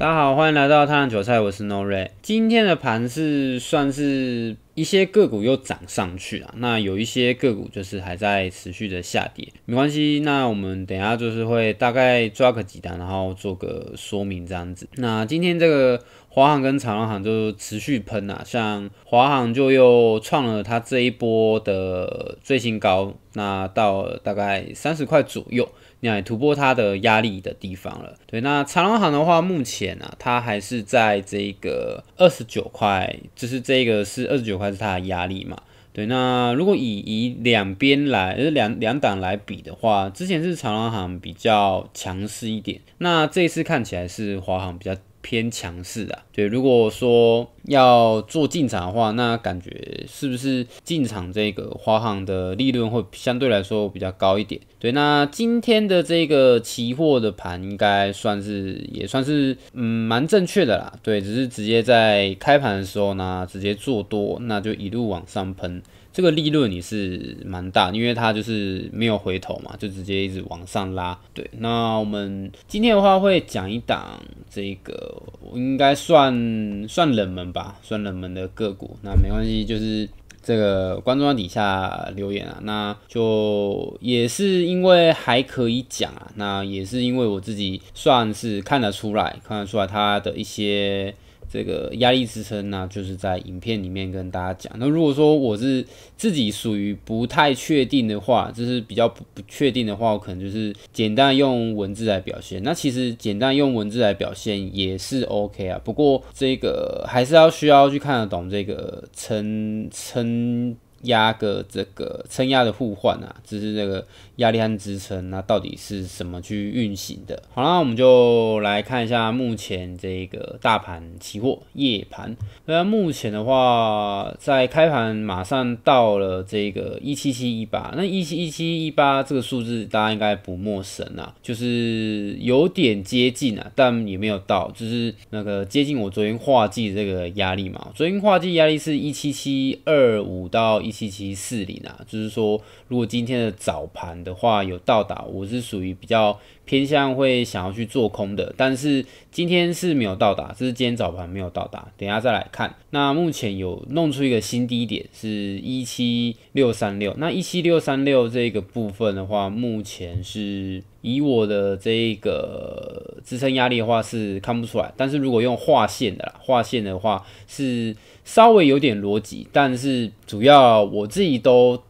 大家好，欢迎来到太阳韭菜，我是 No Red。今天的盘是算是一些个股又涨上去了，那有一些个股就是还在持续的下跌，没关系。那我们等下就是会大概抓个几单，然后做个说明这样子。那今天这个华航跟长荣航就持续喷啊，像华航就又创了它这一波的最新高，那到大概三十块左右。那突破它的压力的地方了，对。那长隆行的话，目前呢，它还是在这个二十九块，就是这个是二十九块是它的压力嘛？对。那如果以以两边来，就是两两档来比的话，之前是长隆行比较强势一点，那这一次看起来是华航比较。偏强势啊，对，如果说要做进场的话，那感觉是不是进场这个花行的利润会相对来说比较高一点？对，那今天的这个期货的盘应该算是也算是嗯蛮正确的啦，对，只是直接在开盘的时候呢，直接做多，那就一路往上喷。这个利润也是蛮大，因为它就是没有回头嘛，就直接一直往上拉。对，那我们今天的话会讲一档这个，应该算算冷门吧，算冷门的个股。那没关系，就是这个观众底下留言啊，那就也是因为还可以讲啊，那也是因为我自己算是看得出来，看得出来它的一些。这个压力支撑呢，就是在影片里面跟大家讲。那如果说我是自己属于不太确定的话，就是比较不不确定的话，我可能就是简单用文字来表现。那其实简单用文字来表现也是 OK 啊。不过这个还是要需要去看得懂这个撑撑。压个这个撑压的互换啊，就是这个压力和支撑，那到底是什么去运行的？好啦，我们就来看一下目前这个大盘期货夜盘。那目前的话，在开盘马上到了这个一七七一八，那一七一七一八这个数字大家应该不陌生啊，就是有点接近啊，但也没有到，就是那个接近我昨天画季这个压力嘛。昨天画季压力是一七七二五到一。七七四零啊，就是说，如果今天的早盘的话有到达，我是属于比较。偏向会想要去做空的，但是今天是没有到达，这是今天早盘没有到达，等下再来看。那目前有弄出一个新低点是一七六三六，那一七六三六这个部分的话，目前是以我的这个支撑压力的话是看不出来，但是如果用画线的，啦，画线的话是稍微有点逻辑，但是主要我自己都。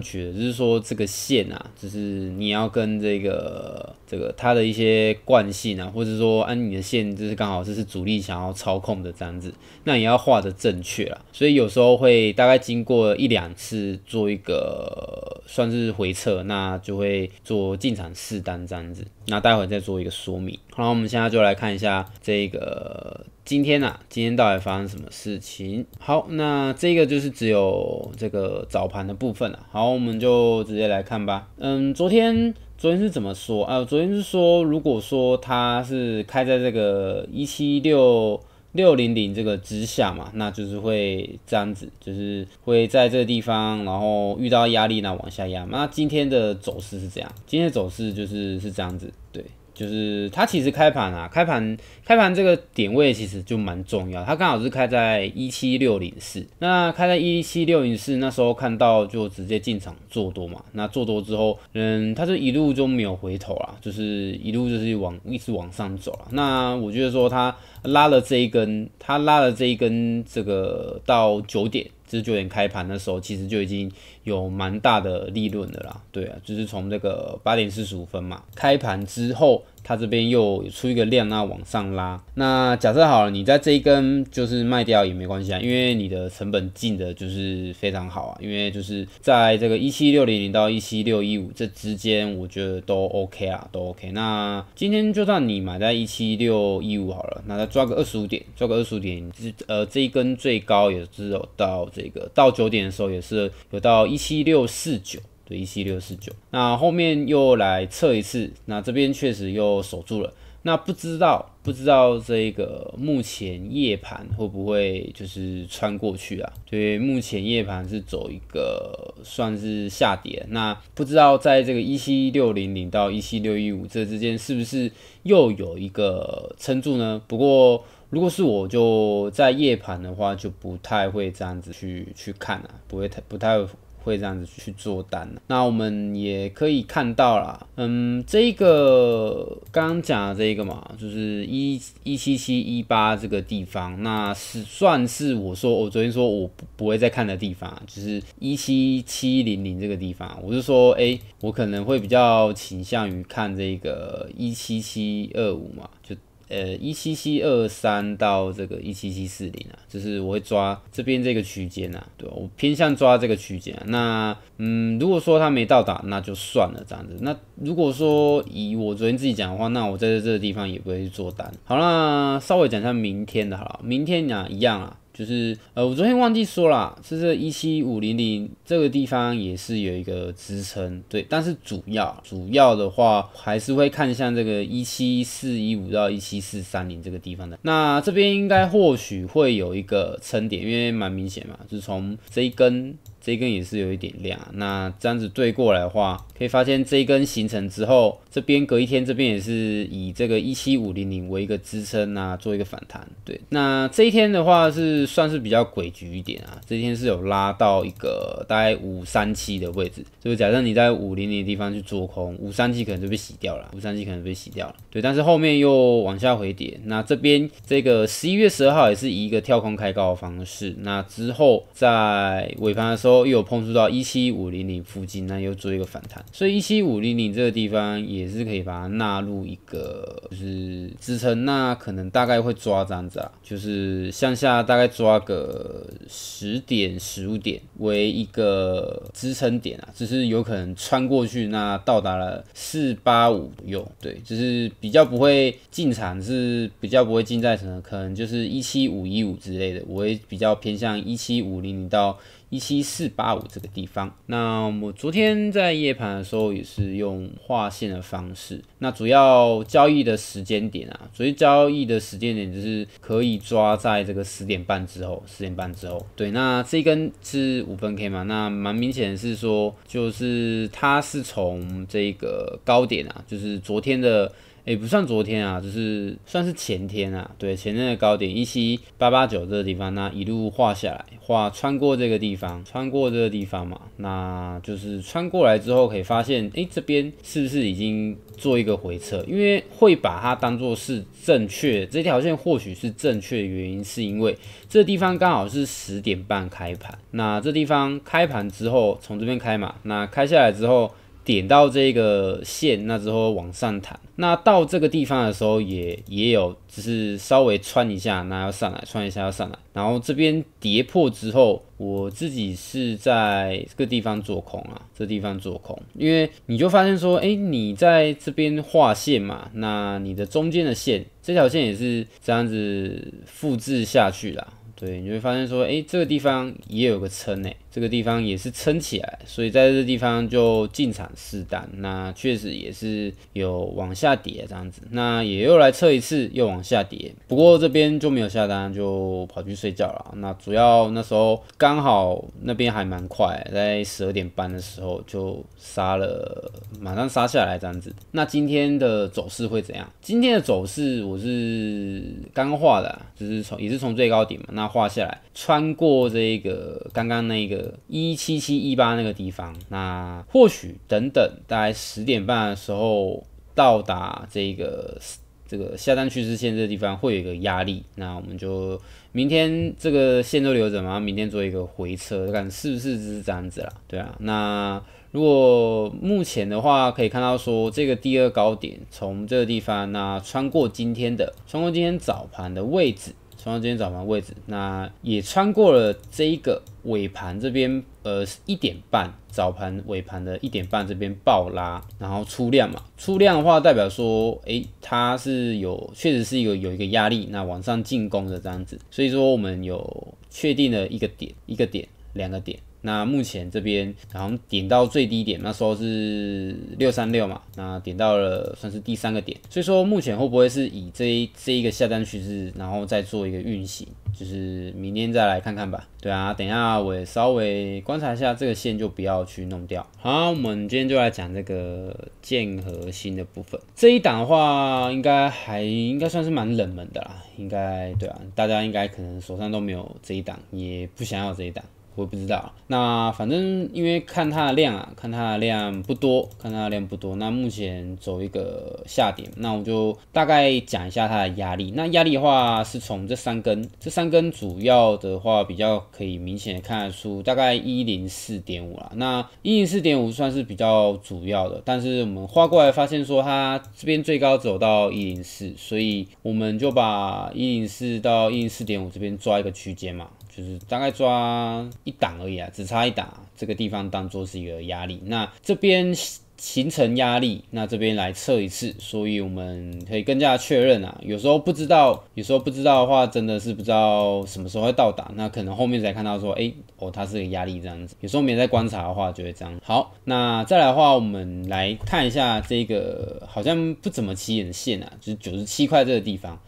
取的，就是说这个线啊，就是你要跟这个这个它的一些惯性啊，或者说按你的线，就是刚好是主力想要操控的这样子，那也要画的正确了。所以有时候会大概经过一两次做一个算是回撤，那就会做进场试单这样子。那待会再做一个说明。好，我们现在就来看一下这个。今天呢？今天到底发生什么事情？好，那这个就是只有这个早盘的部分了。好，我们就直接来看吧。嗯，昨天昨天是怎么说啊？昨天是说，如果说它是开在这个一七六六零零这个之下嘛，那就是会这样子，就是会在这个地方，然后遇到压力呢往下压。那今天的走势是这样，今天的走势就是是这样子，对。就是它其实开盘啊，开盘开盘这个点位其实就蛮重要，它刚好是开在一七六零四，那开在一七六零四，那时候看到就直接进场做多嘛，那做多之后，嗯，它就一路就没有回头啦，就是一路就是往一直往上走了，那我觉得说它拉了这一根，它拉了这一根这个到九点。就是九点开盘的时候，其实就已经有蛮大的利润的啦。对啊，就是从这个八点四十五分嘛，开盘之后。它这边又出一个量，那往上拉。那假设好了，你在这一根就是卖掉也没关系啊，因为你的成本进的就是非常好啊。因为就是在这个一七六零零到一七六一五这之间，我觉得都 OK 啊，都 OK。那今天就算你买在一七六一五好了，那抓个二十五点，抓个二十五点，这呃这一根最高也只有到这个，到九点的时候也是有到一七六四九。对，一七六四九，那后面又来测一次，那这边确实又守住了。那不知道，不知道这个目前夜盘会不会就是穿过去啊？对，目前夜盘是走一个算是下跌，那不知道在这个一七六零零到一七六一五这之间是不是又有一个撑住呢？不过如果是我就在夜盘的话，就不太会这样子去去看啊，不会太不太。会这样子去做单那我们也可以看到啦，嗯，这一个刚刚讲的这一个嘛，就是一一七七一八这个地方，那是算是我说我昨天说我不会再看的地方，就是一七七零零这个地方，我是说，哎，我可能会比较倾向于看这个一七七二五嘛，就。呃，一七七二三到这个一七七四零啊，就是我会抓这边这个区间啊，对我偏向抓这个区间啊。那嗯，如果说它没到达，那就算了这样子。那如果说以我昨天自己讲的话，那我在这个地方也不会去做单。好啦，稍微讲一下明天的，好了，明天啊一样啊。就是呃，我昨天忘记说了，就是一七五零零这个地方也是有一个支撑，对，但是主要主要的话还是会看向这个一七四一五到一七四三零这个地方的。那这边应该或许会有一个撑点，因为蛮明显嘛，是从这一根。这一根也是有一点亮，那这样子对过来的话，可以发现这一根形成之后，这边隔一天，这边也是以这个一七五零零为一个支撑啊，做一个反弹。对，那这一天的话是算是比较诡谲一点啊，这一天是有拉到一个大概五三七的位置。就是假设你在五零零地方去做空，五三七可能就被洗掉了，五三七可能就被洗掉了。对，但是后面又往下回跌。那这边这个十一月十二号也是以一个跳空开高的方式，那之后在尾盘的时候。又有碰触到一七五零零附近，那又做一个反弹，所以一七五零零这个地方也是可以把它纳入一个就是支撑，那可能大概会抓这样子啊，就是向下大概抓个十点十五点为一个支撑点啊，只是有可能穿过去，那到达了四八五右，对，就是比较不会进场，是比较不会进在什么，可能就是一七五一五之类的，我会比较偏向一七五零零到。一七四八五这个地方，那我昨天在夜盘的时候也是用画线的方式。那主要交易的时间点啊，主要交易的时间点就是可以抓在这个十点半之后，十点半之后。对，那这根是五分 K 嘛？那蛮明显是说，就是它是从这个高点啊，就是昨天的。也不算昨天啊，就是算是前天啊。对，前天的高点一七八八九这个地方，那一路画下来，画穿过这个地方，穿过这个地方嘛，那就是穿过来之后，可以发现，哎，这边是不是已经做一个回撤？因为会把它当做是正确，这条线或许是正确的原因，是因为这地方刚好是十点半开盘，那这地方开盘之后，从这边开嘛，那开下来之后。点到这个线，那之后往上弹，那到这个地方的时候也也有，只是稍微穿一下，那要上来穿一下要上来，然后这边跌破之后，我自己是在这个地方做空啊，这地方做空，因为你就发现说，哎，你在这边画线嘛，那你的中间的线，这条线也是这样子复制下去啦。对，你会发现说，哎，这个地方也有个撑诶，这个地方也是撑起来，所以在这地方就进场试单。那确实也是有往下跌这样子，那也又来测一次，又往下跌。不过这边就没有下单，就跑去睡觉了。那主要那时候刚好那边还蛮快，在十二点半的时候就杀了，马上杀下来这样子。那今天的走势会怎样？今天的走势我是刚画的，就是从也是从最高点嘛，那。画下来，穿过这个刚刚那个一七七一八那个地方，那或许等等，大概十点半的时候到达这个这个下单趋势线这个地方会有一个压力，那我们就明天这个线都留着嘛，明天做一个回撤，看是不是只是这样子啦，对啊。那如果目前的话，可以看到说这个第二高点从这个地方那穿过今天的穿过今天早盘的位置。刚刚今天早盘位置，那也穿过了这一个尾盘这边，呃，一点半早盘尾盘的一点半这边爆拉，然后出量嘛，出量的话代表说，诶，它是有确实是有有一个压力，那往上进攻的这样子，所以说我们有确定了一个点，一个点，两个点。那目前这边好像点到最低点，那时候是六三六嘛，那点到了算是第三个点，所以说目前会不会是以这一这一个下单趋势，然后再做一个运行，就是明天再来看看吧。对啊，等一下我稍微观察一下这个线就不要去弄掉。好，我们今天就来讲这个剑和心的部分。这一档的话，应该还应该算是蛮冷门的啦，应该对啊，大家应该可能手上都没有这一档，也不想要这一档。我不知道，那反正因为看它的量啊，看它的量不多，看它的量不多。那目前走一个下点，那我就大概讲一下它的压力。那压力的话，是从这三根，这三根主要的话比较可以明显看出，大概一零四点五啊。那一零四点五算是比较主要的，但是我们画过来发现说它这边最高走到一零四，所以我们就把一零四到一零四点五这边抓一个区间嘛。就是大概抓一档而已啊，只差一档，这个地方当做是一个压力。那这边形成压力，那这边来测一次，所以我们可以更加确认啊。有时候不知道，有时候不知道的话，真的是不知道什么时候会到达。那可能后面才看到说，哎，哦，它是个压力这样子。有时候没在观察的话，就会这样。好，那再来的话，我们来看一下这个好像不怎么起眼的线啊，就是九十七块这个地方。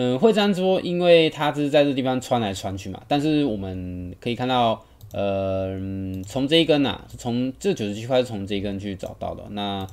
嗯，会这样说，因为它是在这地方穿来穿去嘛。但是我们可以看到，呃，从这一根呐，从这九十七块从这一根去找到的。那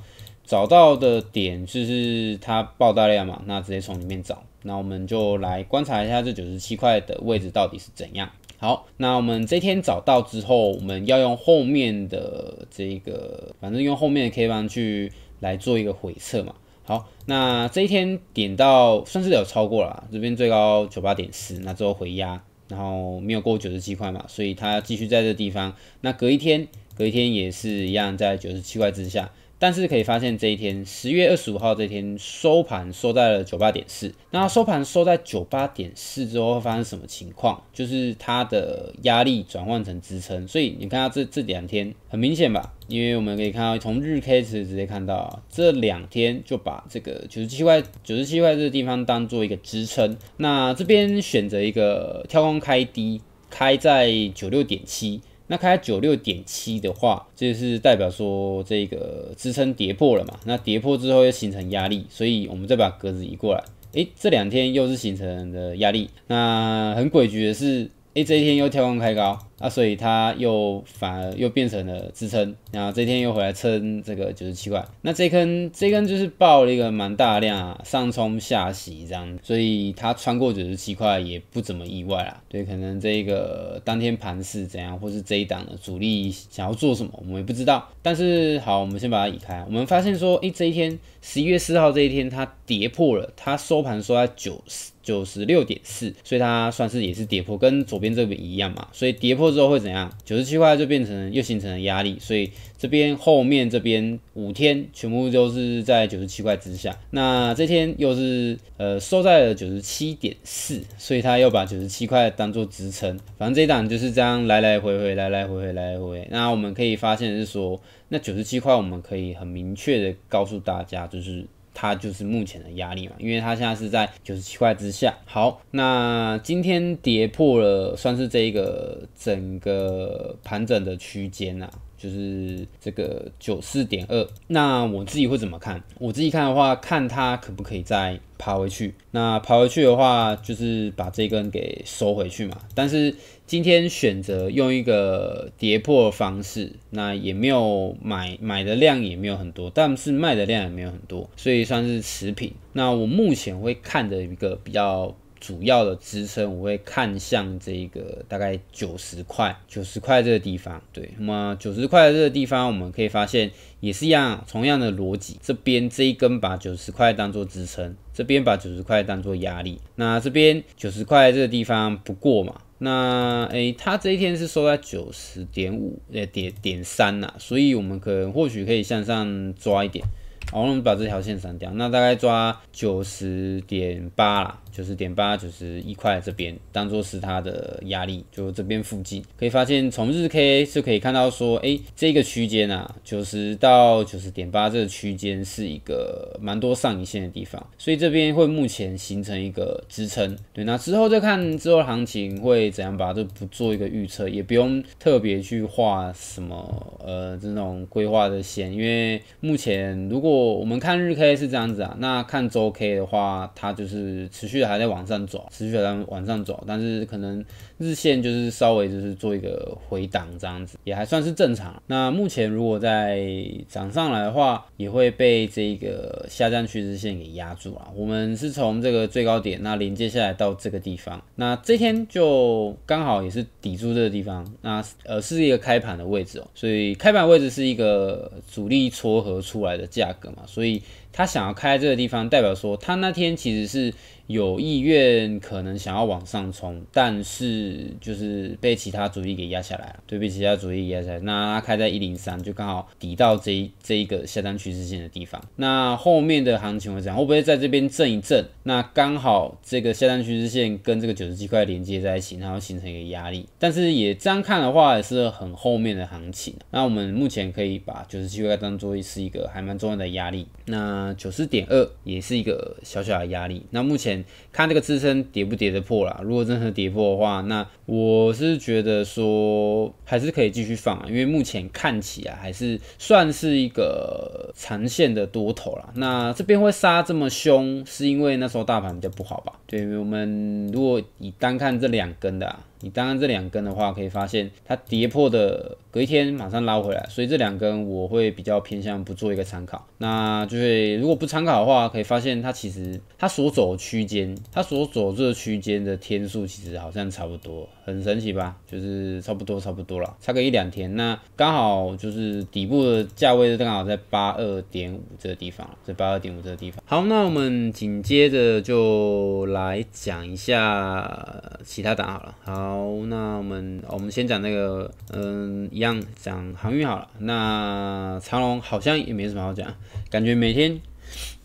找到的点就是它爆大量嘛，那直接从里面找。那我们就来观察一下这九十七块的位置到底是怎样。好，那我们这天找到之后，我们要用后面的这个，反正用后面的 K 方去来做一个回测嘛。好，那这一天点到算是有超过了，这边最高九八点四，那之后回压，然后没有过九十七块嘛，所以它继续在这地方。那隔一天，隔一天也是一样在九十七块之下，但是可以发现这一天十月二十五号这天收盘收在了九八点四，那收盘收在九八点四之后会发生什么情况？就是它的压力转换成支撑，所以你看下这这两天很明显吧。因为我们可以看到，从日 K 始直接看到，这两天就把这个九十七块、九十七块这个地方当做一个支撑。那这边选择一个跳空开低，开在九六点七。那开九六点七的话，就是代表说这个支撑跌破了嘛？那跌破之后又形成压力，所以我们再把格子移过来。哎，这两天又是形成的压力。那很诡谲的是，哎，这一天又跳空开高。啊，所以它又反而又变成了支撑，然后这天又回来撑这个九十七块。那这根这根就是爆了一个蛮大量啊，上冲下洗这样，所以它穿过九十七块也不怎么意外啦。对，可能这个当天盘是怎样，或是这一档的主力想要做什么，我们也不知道。但是好，我们先把它移开。我们发现说，诶，这一天十一月四号这一天它跌破了，它收盘收在九十九十六点四，所以它算是也是跌破，跟左边这边一样嘛。所以跌破。之后会怎样？九十七块就变成又形成了压力，所以这边后面这边五天全部都是在九十七块之下。那这天又是呃收在了九十七点四，所以他又把九十七块当做支撑。反正这一档就是这样来来回回，来来回回，来来回。那我们可以发现是说，那九十七块我们可以很明确的告诉大家，就是。它就是目前的压力嘛，因为它现在是在九十七块之下。好，那今天跌破了，算是这一个整个盘整的区间呐。就是这个九四点二，那我自己会怎么看？我自己看的话，看它可不可以再爬回去。那爬回去的话，就是把这根给收回去嘛。但是今天选择用一个跌破方式，那也没有买买的量也没有很多，但是卖的量也没有很多，所以算是持平。那我目前会看的一个比较。主要的支撑我会看向这个大概九十块，九十块这个地方。对，那么九十块这个地方，我们可以发现也是一样同样的逻辑，这边这一根把九十块当做支撑，这边把九十块当做压力。那这边九十块这个地方不过嘛，那哎，它这一天是收在九十点五，呃点点三呐，所以我们可能或许可以向上抓一点。好，我们把这条线删掉。那大概抓九十点八啦，就是点八九十一块这边当做是它的压力，就这边附近可以发现，从日 K 是可以看到说，哎，这个区间啊，九十到九十点八这个区间是一个蛮多上影线的地方，所以这边会目前形成一个支撑。对，那之后再看之后行情会怎样吧，就不做一个预测，也不用特别去画什么呃这种规划的线，因为目前如果我们看日 K 是这样子啊，那看周 K 的话，它就是持续还在往上走，持续在往上走，但是可能日线就是稍微就是做一个回档这样子，也还算是正常。那目前如果在涨上来的话，也会被这个下降趋势线给压住啊。我们是从这个最高点，那连接下来到这个地方，那这天就刚好也是抵住这个地方，那呃是一个开盘的位置哦，所以开盘位置是一个主力撮合出来的价格。的嘛所以他想要开这个地方，代表说他那天其实是有意愿，可能想要往上冲，但是就是被其他主力给压下来了，对，被其他主力压下来。那他开在一零三，就刚好抵到这这一个下单趋势线的地方。那后面的行情会怎样？会不会在这边震一震？那刚好这个下单趋势线跟这个九十七块连接在一起，然后形成一个压力。但是也这样看的话，也是很后面的行情。那我们目前可以把九十七块当做是一个还蛮重要的压力。那九十点二也是一个小小的压力。那目前看这个支撑跌不跌得破啦，如果真的跌破的话，那我是觉得说还是可以继续放啊，因为目前看起来还是算是一个长线的多头啦。那这边会杀这么凶，是因为那时候大盘比较不好吧？对我们如果以单看这两根的。你当然这两根的话，可以发现它跌破的隔一天马上拉回来，所以这两根我会比较偏向不做一个参考。那就是如果不参考的话，可以发现它其实它所走区间，它所走这区间的天数其实好像差不多，很神奇吧？就是差不多差不多了，差个一两天。那刚好就是底部的价位是刚好在八二点五这个地方，在八二点五这个地方。好，那我们紧接着就来讲一下其他档好了，好。好，那我们我们先讲那个，嗯，一样讲航运好了。那长龙好像也没什么好讲，感觉每天。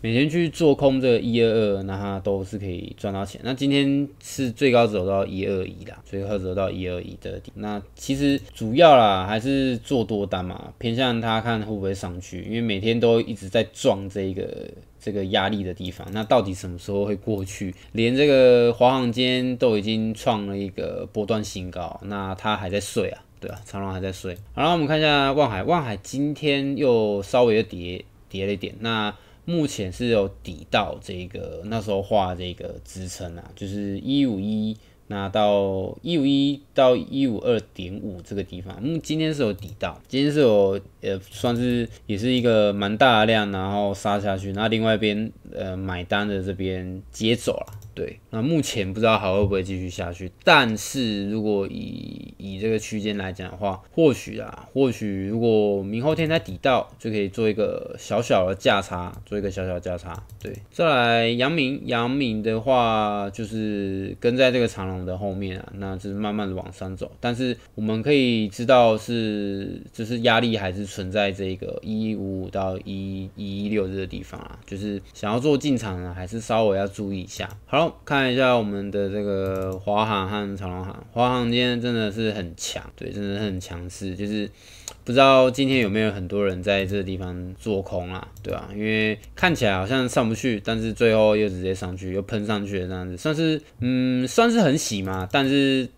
每天去做空这个一二二，那它都是可以赚到钱。那今天是最高走到一二一啦，最高走到一二一的顶。那其实主要啦还是做多单嘛，偏向它看会不会上去，因为每天都一直在撞这个这个压力的地方。那到底什么时候会过去？连这个华航今天都已经创了一个波段新高，那它还在睡啊，对吧？长龙还在睡。好了，我们看一下望海，望海今天又稍微又跌跌了一点。那目前是有抵到这个那时候画这个支撑啊，就是一五一那到一五一到一五二点五这个地方，嗯，今天是有抵到，今天是有呃算是也是一个蛮大的量，然后杀下去，那另外一边呃买单的这边接走了。对，那目前不知道还会不会继续下去，但是如果以以这个区间来讲的话，或许啊，或许如果明后天再抵到，就可以做一个小小的价差，做一个小小价差。对，再来阳明，阳明的话就是跟在这个长龙的后面啊，那就是慢慢的往上走，但是我们可以知道是就是压力还是存在这个一五五到一一一六这个地方啊，就是想要做进场呢，还是稍微要注意一下。好。看一下我们的这个华航和长龙航，华航今天真的是很强，对，真的很强势。就是不知道今天有没有很多人在这个地方做空啊，对啊，因为看起来好像上不去，但是最后又直接上去，又喷上去的样子，算是嗯，算是很喜嘛。但是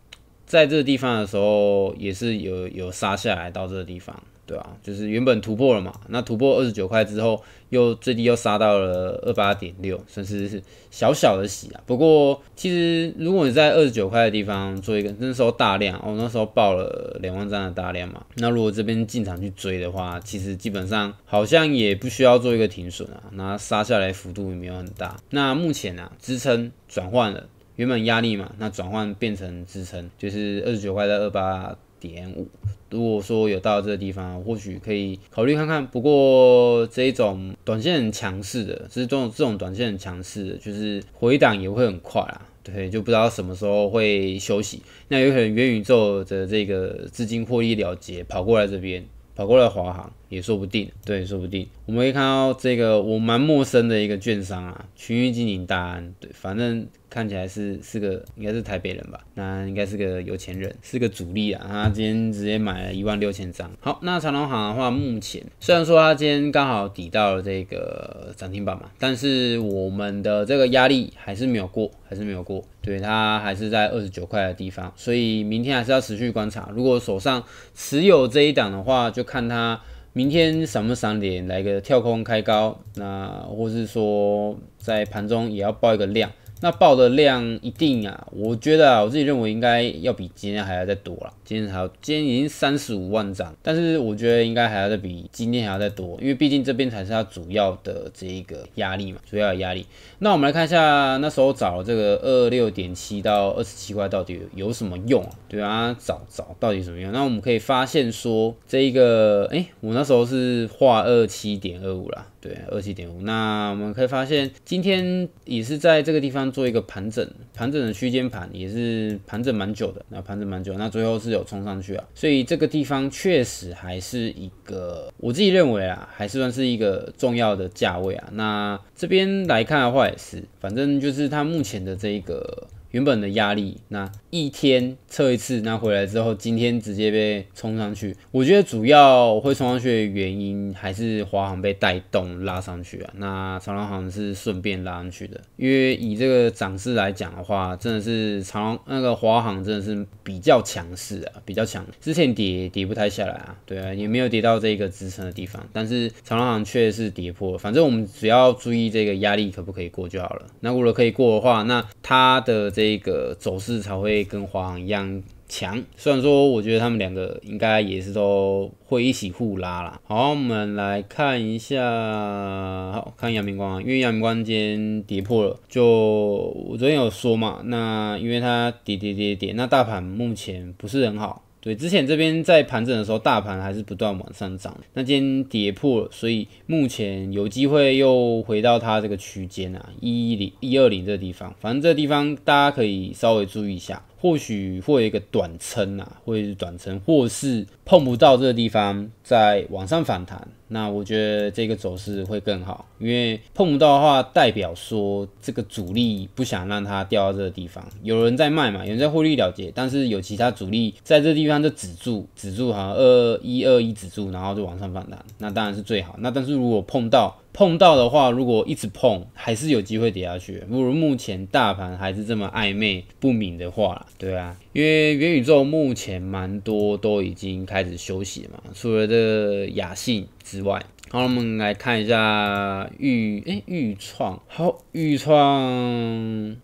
在这个地方的时候，也是有有杀下来到这个地方。对啊，就是原本突破了嘛，那突破二十九块之后，又最低又杀到了二八点六，算是小小的喜啊。不过其实如果你在二十九块的地方做一个那时候大量，我那时候报了两万张的大量嘛，那如果这边进场去追的话，其实基本上好像也不需要做一个停损啊，那杀下来幅度也没有很大。那目前啊，支撑转换了，原本压力嘛，那转换变成支撑，就是二十九块到二八点五。如果说有到这个地方，或许可以考虑看看。不过这一种短线很强势的，是这种这种短线很强势的，就是回档也会很快啦。对，就不知道什么时候会休息。那有可能元宇宙的这个资金获利了结，跑过来这边，跑过来华航也说不定。对，说不定我们会看到这个我蛮陌生的一个券商啊，群益经营大安。对，反正。看起来是是个应该是台北人吧，那应该是个有钱人，是个主力啊。他今天直接买了一万六千张。好，那长隆行的话，目前虽然说他今天刚好抵到了这个涨停板嘛，但是我们的这个压力还是没有过，还是没有过，对它还是在二十九块的地方，所以明天还是要持续观察。如果手上持有这一档的话，就看它明天什不闪点来个跳空开高，那或是说在盘中也要报一个量。那报的量一定啊，我觉得啊，我自己认为应该要比今天还要再多了。今天还要，今天已经三十五万张，但是我觉得应该还要再比今天还要再多，因为毕竟这边才是它主要的这一个压力嘛，主要的压力。那我们来看一下，那时候找这个二六点七到二十七块到底有什么用啊？对啊，找找到底什么用？那我们可以发现说，这一个哎，我那时候是画二七点二五啦。对，二七点五。那我们可以发现，今天也是在这个地方做一个盘整，盘整的区间盘也是盘整蛮久的。那盘整蛮久，那最后是有冲上去啊。所以这个地方确实还是一个，我自己认为啊，还是算是一个重要的价位啊。那这边来看的话，也是，反正就是它目前的这一个。原本的压力，那一天测一次，那回来之后，今天直接被冲上去。我觉得主要会冲上去的原因还是华航被带动拉上去啊。那长隆航是顺便拉上去的，因为以这个涨势来讲的话，真的是长那个华航真的是比较强势啊，比较强。之前跌跌不太下来啊，对啊，也没有跌到这个支撑的地方，但是长隆航却是跌破。反正我们只要注意这个压力可不可以过就好了。那如果可以过的话，那它的这。这个走势才会跟华航一样强。虽然说，我觉得他们两个应该也是都会一起互拉啦。好，我们来看一下，好看阳明光因为阳明光今天跌破了，就我昨天有说嘛，那因为它跌跌跌跌，那大盘目前不是很好。对，之前这边在盘整的时候，大盘还是不断往上涨，那今天跌破，了，所以目前有机会又回到它这个区间啊，一零一二零这个地方，反正这个地方大家可以稍微注意一下。或许会有一个短撑啊，会短撑，或是碰不到这个地方再往上反弹。那我觉得这个走势会更好，因为碰不到的话，代表说这个主力不想让它掉到这个地方，有人在卖嘛，有人在获利了结，但是有其他主力在这地方就止住，止住好像二一二一止住，然后就往上反弹，那当然是最好。那但是如果碰到，碰到的话，如果一直碰，还是有机会跌下去。不如目前大盘还是这么暧昧不明的话，对啊，因为元宇宙目前蛮多都已经开始休息嘛，除了这雅信之外。好，我们来看一下玉诶玉创，好玉创，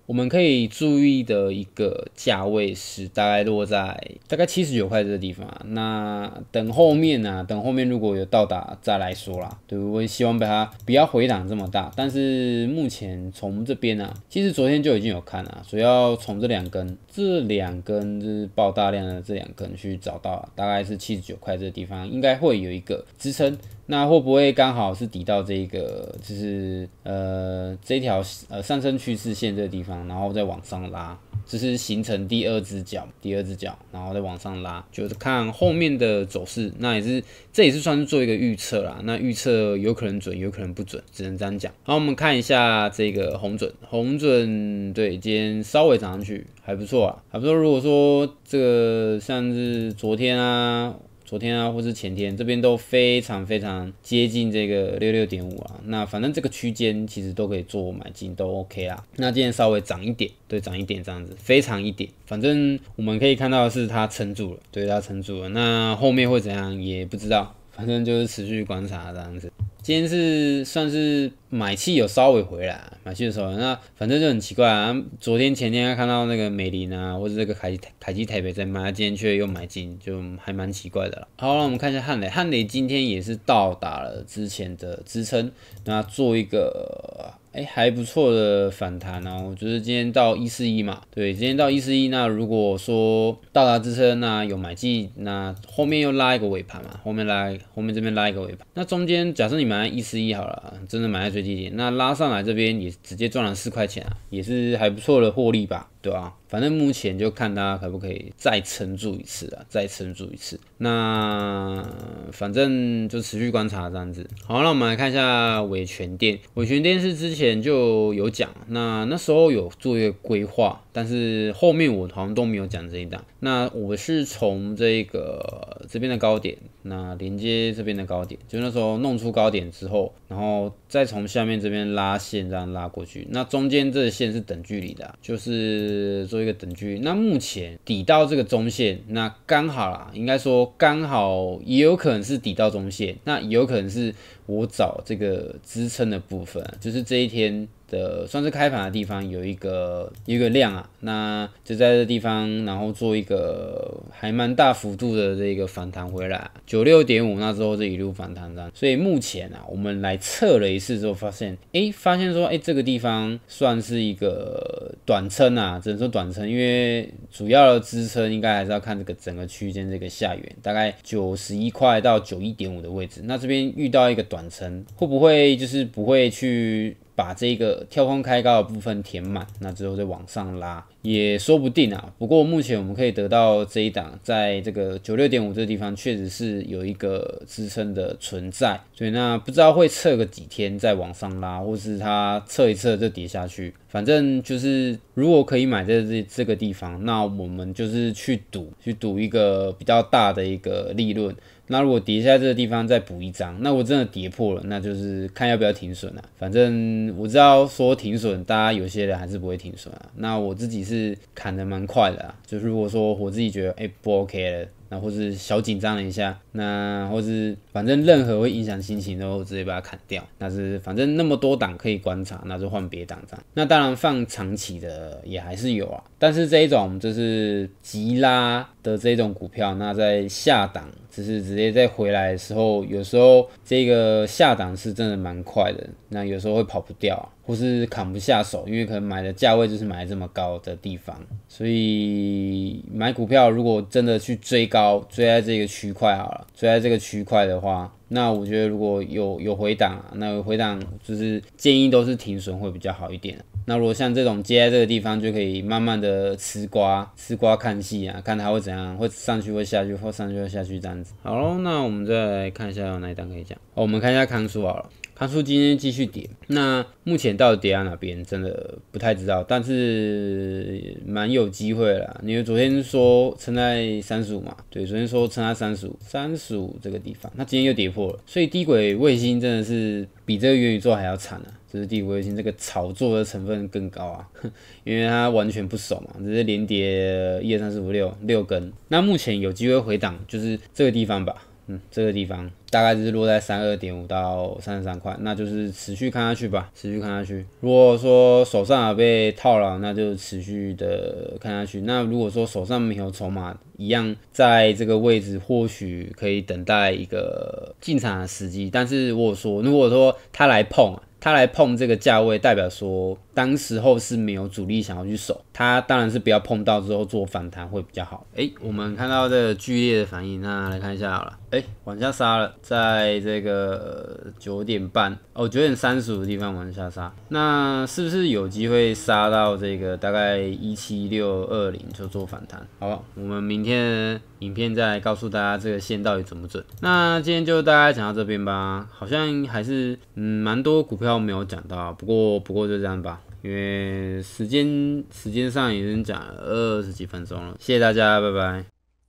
我们可以注意的一个价位是大概落在大概七十九块这个地方。那等后面呢？等后面如果有到达再来说啦，对，我也希望把它不要回档这么大。但是目前从这边呢，其实昨天就已经有看了，主要从这两根这两根就是爆大量的这两根去找到大概是七十九块这个地方，应该会有一个支撑。那会不会刚好是抵到这个，就是呃这条呃上升趋势线这个地方，然后再往上拉，就是形成第二只脚，第二只脚，然后再往上拉，就是看后面的走势。那也是，这也是算是做一个预测啦。那预测有可能准，有可能不准，只能这样讲。然后我们看一下这个红准，红准对今天稍微涨上去还不错啊，还不错。如果说这个像是昨天啊。昨天啊，或是前天，这边都非常非常接近这个六六点五啊。那反正这个区间其实都可以做买进，都 OK 啊。那今天稍微涨一点，对，涨一点这样子，非常一点。反正我们可以看到是它撑住了，对，它撑住了。那后面会怎样也不知道，反正就是持续观察这样子。今天是算是买气有稍微回来，买气的时候，那反正就很奇怪啊。昨天前天看到那个美林啊，或者这个凯基凯基台北在卖，今天却又买进，就还蛮奇怪的了。好，让我们看一下汉雷，汉雷今天也是到达了之前的支撑，那做一个哎还不错的反弹啊。我觉得今天到一四一嘛，对，今天到一四一，那如果说到达支撑，那有买进，那后面又拉一个尾盘嘛，后面拉，后面这边拉一个尾盘，那中间假设你。买一十一好了，真的买在最低点，那拉上来这边也直接赚了四块钱啊，也是还不错的获利吧。对啊，反正目前就看大家可不可以再撑住一次啊，再撑住一次。那反正就持续观察这样子。好，那我们来看一下伟权店。伟权店是之前就有讲，那那时候有做一个规划，但是后面我好像都没有讲这一档。那我是从这个这边的高点，那连接这边的高点，就那时候弄出高点之后，然后再从下面这边拉线这样拉过去。那中间这线是等距离的，就是。是做一个等距。那目前底到这个中线，那刚好啦，应该说刚好，也有可能是底到中线，那也有可能是。我找这个支撑的部分，就是这一天的算是开盘的地方有一个一个量啊，那就在这地方，然后做一个还蛮大幅度的这个反弹回来，九六点五，那之后这一路反弹的，所以目前啊，我们来测了一次之后发现，哎，发现说，哎，这个地方算是一个短撑啊，只能说短撑，因为主要的支撑应该还是要看这个整个区间这个下缘，大概九十一块到九一点五的位置，那这边遇到一个短。完成会不会就是不会去把这个跳空开高的部分填满，那之后再往上拉也说不定啊。不过目前我们可以得到这一档，在这个九六点五这地方确实是有一个支撑的存在，所以那不知道会测个几天再往上拉，或是它测一测就跌下去。反正就是如果可以买在这这个地方，那我们就是去赌，去赌一个比较大的一个利润。那如果跌下这个地方再补一张，那我真的跌破了，那就是看要不要停损了。反正我知道说停损，大家有些人还是不会停损啊。那我自己是砍的蛮快的啊，就是如果说我自己觉得哎不 OK 了。那或是小紧张了一下，那或是反正任何会影响心情都直接把它砍掉。那是反正那么多档可以观察，那就换别档这样。那当然放长期的也还是有啊，但是这一种就是急拉的这种股票，那在下档只是直接在回来的时候，有时候这个下档是真的蛮快的。那有时候会跑不掉，或是砍不下手，因为可能买的价位就是买这么高的地方，所以买股票如果真的去追高，追在这个区块好了，追在这个区块的话，那我觉得如果有有回档，那回档就是建议都是停损会比较好一点。那如果像这种接在这个地方，就可以慢慢的吃瓜，吃瓜看戏啊，看它会怎样，会上去会下去，或上去会下去这样子。好喽，那我们再来看一下有哪一档可以讲。哦，我们看一下康叔好了。他说：“今天继续跌，那目前到底跌到哪边，真的不太知道，但是蛮有机会了。因为昨天说撑在三十五嘛，对，昨天说撑在三十五，三十五这个地方，那今天又跌破了。所以低轨卫星真的是比这个元宇宙还要惨呢，就是低轨卫星这个炒作的成分更高啊，因为它完全不熟嘛，只是连跌一、二、三、四、五、六六根。那目前有机会回档，就是这个地方吧。”嗯，这个地方大概就是落在三二点五到三十三块，那就是持续看下去吧，持续看下去。如果说手上有被套牢，那就持续的看下去。那如果说手上没有筹码，一样在这个位置，或许可以等待一个进场的时机。但是如果说如果说他来碰啊，他来碰这个价位，代表说当时候是没有主力想要去守，他当然是不要碰到之后做反弹会比较好。哎，我们看到这个剧烈的反应，那来看一下好了。哎，往下杀了，在这个九点半哦，九点三十五的地方往下杀，那是不是有机会杀到这个大概一七六二零就做反弹？好，我们明天影片再告诉大家这个线到底准不准。那今天就大家讲到这边吧，好像还是嗯蛮多股票没有讲到，不过不过就这样吧，因为时间时间上已经讲二十几分钟了。谢谢大家，拜拜。